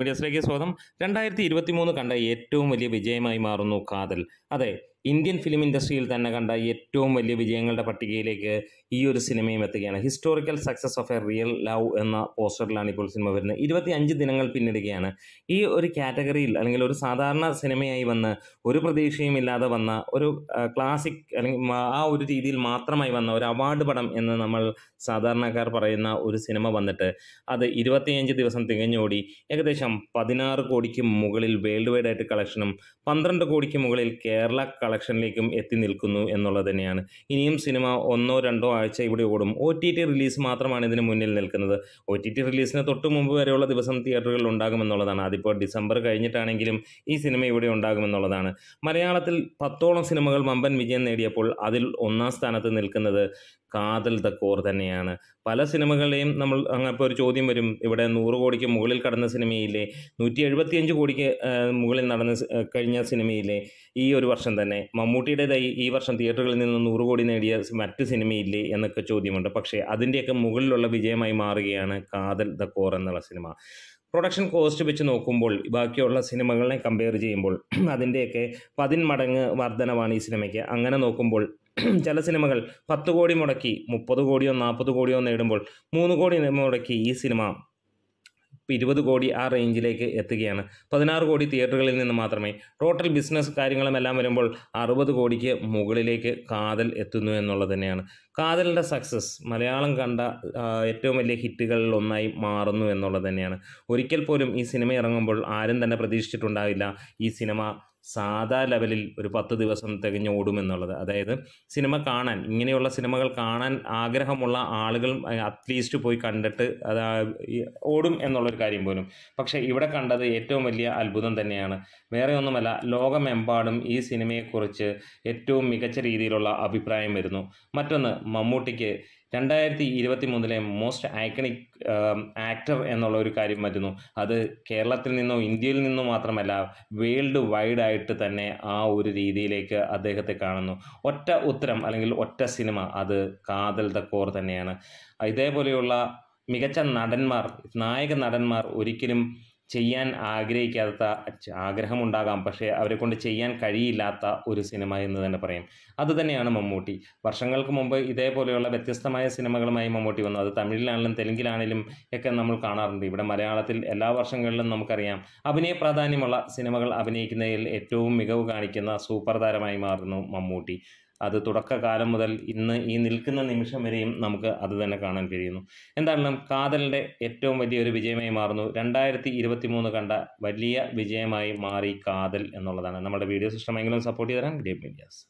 മീഡിയസിലേക്ക് സ്വാഗതം രണ്ടായിരത്തി ഇരുപത്തി മൂന്ന് കണ്ട ഏറ്റവും വലിയ വിജയമായി മാറുന്നു കാതൽ അതെ ഇന്ത്യൻ ഫിലിം ഇൻഡസ്ട്രിയിൽ തന്നെ കണ്ട ഏറ്റവും വലിയ വിജയങ്ങളുടെ പട്ടികയിലേക്ക് ഈ ഒരു സിനിമയും എത്തുകയാണ് historical success of a real love എന്ന പോസ്റ്ററിലാണ് ഇപ്പോൾ സിനിമ വരുന്നത് അഞ്ച് ദിനങ്ങൾ പിന്നിടുകയാണ് ഈ ഒരു കാറ്റഗറിയിൽ അല്ലെങ്കിൽ ഒരു സാധാരണ സിനിമയായി വന്ന് ഒരു പ്രതീക്ഷയും ഇല്ലാതെ വന്ന ഒരു ക്ലാസിക് അല്ലെങ്കിൽ ആ ഒരു രീതിയിൽ മാത്രമായി വന്ന ഒരു അവാർഡ് പടം എന്ന് നമ്മൾ സാധാരണക്കാർ പറയുന്ന ഒരു സിനിമ വന്നിട്ട് അത് ഇരുപത്തിയഞ്ച് ദിവസം തികഞ്ഞോടി ഏകദേശം പതിനാറ് കോടിക്ക് മുകളിൽ വേൾഡ് വൈഡ് ആയിട്ട് കളക്ഷനും പന്ത്രണ്ട് കോടിക്ക് മുകളിൽ കേരള കളക്ഷൻ കളക്ഷനിലേക്കും എത്തി നിൽക്കുന്നു എന്നുള്ളത് തന്നെയാണ് ഇനിയും സിനിമ ഒന്നോ രണ്ടോ ആഴ്ച ഇവിടെ ഓടും ഒ ടി ടി റിലീസ് മാത്രമാണ് ഇതിന് മുന്നിൽ നിൽക്കുന്നത് ഒ ടി ടി റിലീസിന് തൊട്ട് മുമ്പ് വരെയുള്ള ദിവസം തിയേറ്ററുകളിൽ ഉണ്ടാകുമെന്നുള്ളതാണ് അതിപ്പോൾ ഡിസംബർ കഴിഞ്ഞിട്ടാണെങ്കിലും ഈ സിനിമ ഇവിടെ ഉണ്ടാകുമെന്നുള്ളതാണ് മലയാളത്തിൽ പത്തോളം സിനിമകൾ മമ്പൻ വിജയം നേടിയപ്പോൾ അതിൽ ഒന്നാം സ്ഥാനത്ത് നിൽക്കുന്നത് കാതൽ ദ കോർ തന്നെയാണ് പല സിനിമകളെയും നമ്മൾ അങ്ങനെ ഒരു ചോദ്യം വരും ഇവിടെ നൂറ് കോടിക്ക് മുകളിൽ കടന്ന സിനിമയിലെ നൂറ്റി എഴുപത്തിയഞ്ച് കോടിക്ക് മുകളിൽ നടന്ന കഴിഞ്ഞ സിനിമയിലെ ഈ ഒരു വർഷം തന്നെ തന്നെ മമ്മൂട്ടിയുടേതായി ഈ വർഷം തിയേറ്ററുകളിൽ നിന്ന് നൂറ് കോടി നേടിയ മറ്റ് സിനിമയില്ലേ എന്നൊക്കെ ചോദ്യമുണ്ട് പക്ഷേ അതിൻ്റെയൊക്കെ മുകളിലുള്ള വിജയമായി മാറുകയാണ് കാതൽ ദ കോർ എന്നുള്ള സിനിമ പ്രൊഡക്ഷൻ കോസ്റ്റ് വെച്ച് നോക്കുമ്പോൾ ബാക്കിയുള്ള സിനിമകളെ കമ്പയർ ചെയ്യുമ്പോൾ അതിൻ്റെയൊക്കെ പതിന്മടങ്ങ് വർധനമാണ് ഈ സിനിമയ്ക്ക് അങ്ങനെ നോക്കുമ്പോൾ ചില സിനിമകൾ പത്ത് കോടി മുടക്കി മുപ്പത് കോടിയോ നാൽപ്പത് കോടിയോ നേടുമ്പോൾ മൂന്ന് കോടി മുടക്കി ഈ സിനിമ ഇപ്പോൾ ഇരുപത് കോടി ആ റേഞ്ചിലേക്ക് എത്തുകയാണ് പതിനാറ് കോടി തിയേറ്ററുകളിൽ നിന്ന് മാത്രമേ ടോട്ടൽ ബിസിനസ് കാര്യങ്ങളുമെല്ലാം വരുമ്പോൾ അറുപത് കോടിക്ക് മുകളിലേക്ക് കാതൽ എത്തുന്നു എന്നുള്ളത് തന്നെയാണ് കാതലിൻ്റെ സക്സസ് മലയാളം കണ്ട ഏറ്റവും വലിയ ഹിറ്റുകളിൽ ഒന്നായി മാറുന്നു എന്നുള്ളത് തന്നെയാണ് ഒരിക്കൽ പോലും ഈ സിനിമ ഇറങ്ങുമ്പോൾ ആരും തന്നെ പ്രതീക്ഷിച്ചിട്ടുണ്ടാവില്ല ഈ സിനിമ സാധാ ലെവലിൽ ഒരു പത്ത് ദിവസം തികഞ്ഞ് ഓടുമെന്നുള്ളത് അതായത് സിനിമ കാണാൻ ഇങ്ങനെയുള്ള സിനിമകൾ കാണാൻ ആഗ്രഹമുള്ള ആളുകൾ അറ്റ്ലീസ്റ്റ് പോയി കണ്ടിട്ട് അത് ഓടും എന്നുള്ളൊരു കാര്യം പോലും പക്ഷേ ഇവിടെ കണ്ടത് ഏറ്റവും വലിയ അത്ഭുതം തന്നെയാണ് വേറെ ഒന്നുമല്ല ലോകമെമ്പാടും ഈ സിനിമയെക്കുറിച്ച് ഏറ്റവും മികച്ച രീതിയിലുള്ള അഭിപ്രായം വരുന്നു മറ്റൊന്ന് മമ്മൂട്ടിക്ക് രണ്ടായിരത്തി ഇരുപത്തി മൂന്നിലെ മോസ്റ്റ് ഐക്കണിക് ആക്ടർ എന്നുള്ള ഒരു കാര്യം വരുന്നു അത് കേരളത്തിൽ നിന്നോ ഇന്ത്യയിൽ നിന്നോ മാത്രമല്ല വേൾഡ് വൈഡ് ആയിട്ട് ആയിട്ട് തന്നെ ആ ഒരു രീതിയിലേക്ക് അദ്ദേഹത്തെ കാണുന്നു ഒറ്റ ഉത്തരം അല്ലെങ്കിൽ ഒറ്റ സിനിമ അത് കാതൽ തക്കോർ തന്നെയാണ് ഇതേപോലെയുള്ള മികച്ച നടന്മാർ നായക നടന്മാർ ഒരിക്കലും ചെയ്യാൻ ആഗ്രഹിക്കാത്ത ആഗ്രഹമുണ്ടാകാം പക്ഷേ അവരെ കൊണ്ട് ചെയ്യാൻ കഴിയില്ലാത്ത ഒരു സിനിമ എന്ന് തന്നെ പറയാം അത് തന്നെയാണ് മമ്മൂട്ടി വർഷങ്ങൾക്ക് മുമ്പ് ഇതേപോലെയുള്ള വ്യത്യസ്തമായ സിനിമകളുമായി മമ്മൂട്ടി വന്നു അത് തമിഴിലാണെങ്കിലും തെലുങ്കിലാണെങ്കിലും ഒക്കെ നമ്മൾ കാണാറുണ്ട് ഇവിടെ മലയാളത്തിൽ എല്ലാ വർഷങ്ങളിലും നമുക്കറിയാം അഭിനയ പ്രാധാന്യമുള്ള സിനിമകൾ അഭിനയിക്കുന്നതിൽ ഏറ്റവും മികവ് കാണിക്കുന്ന സൂപ്പർ താരമായി മാറുന്നു മമ്മൂട്ടി അത് തുടക്കകാലം മുതൽ ഇന്ന് ഈ നിൽക്കുന്ന നിമിഷം വരെയും നമുക്ക് അത് തന്നെ കാണാൻ കഴിയുന്നു എന്തായാലും കാതലിൻ്റെ ഏറ്റവും വലിയൊരു വിജയമായി മാറുന്നു രണ്ടായിരത്തി ഇരുപത്തി മൂന്ന് കണ്ട വലിയ വിജയമായി മാറി കാതൽ എന്നുള്ളതാണ് നമ്മുടെ വീഡിയോസ് ഇഷ്ടമെങ്കിലും സപ്പോർട്ട് ചെയ്തു തരാം ഗ്രേപ്പ് മീഡിയാസ്